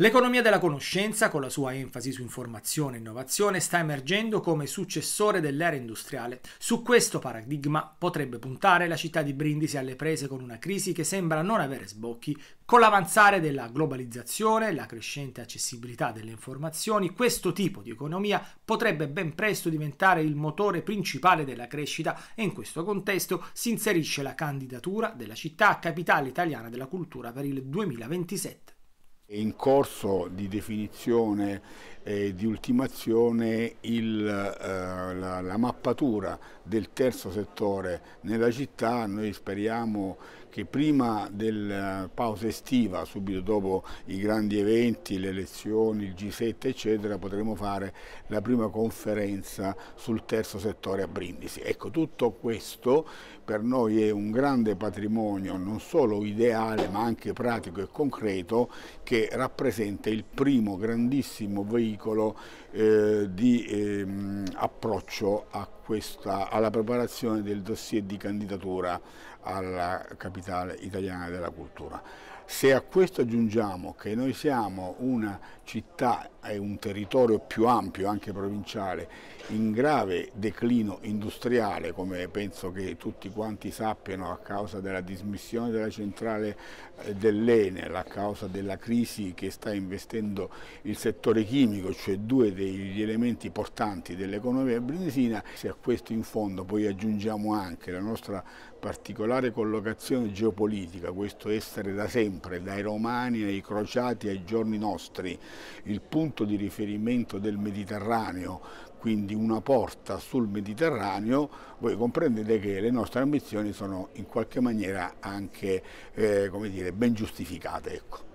L'economia della conoscenza, con la sua enfasi su informazione e innovazione, sta emergendo come successore dell'era industriale. Su questo paradigma potrebbe puntare la città di Brindisi alle prese con una crisi che sembra non avere sbocchi. Con l'avanzare della globalizzazione, e la crescente accessibilità delle informazioni, questo tipo di economia potrebbe ben presto diventare il motore principale della crescita e in questo contesto si inserisce la candidatura della città a capitale italiana della cultura per il 2027. È in corso di definizione e di ultimazione il, eh, la, la, mappatura del terzo settore nella città, noi speriamo che prima della eh, pausa estiva, subito dopo i grandi eventi, le elezioni, il G7 eccetera, potremo fare la prima conferenza sul terzo settore a Brindisi. Ecco, tutto questo per noi è un grande patrimonio non solo ideale ma anche pratico e concreto che rappresenta il primo grandissimo veicolo eh, di ehm, approccio questa, alla preparazione del dossier di candidatura alla capitale italiana della cultura. Se a questo aggiungiamo che noi siamo una città e un territorio più ampio, anche provinciale, in grave declino industriale, come penso che tutti quanti sappiano a causa della dismissione della centrale eh, dell'Enel, a causa della crisi crisi che sta investendo il settore chimico, cioè due degli elementi portanti dell'economia brindisina, se a questo in fondo poi aggiungiamo anche la nostra particolare collocazione geopolitica, questo essere da sempre, dai romani ai crociati ai giorni nostri, il punto di riferimento del Mediterraneo, quindi una porta sul Mediterraneo, voi comprendete che le nostre ambizioni sono in qualche maniera anche eh, dire, ben giustificate. Ecco.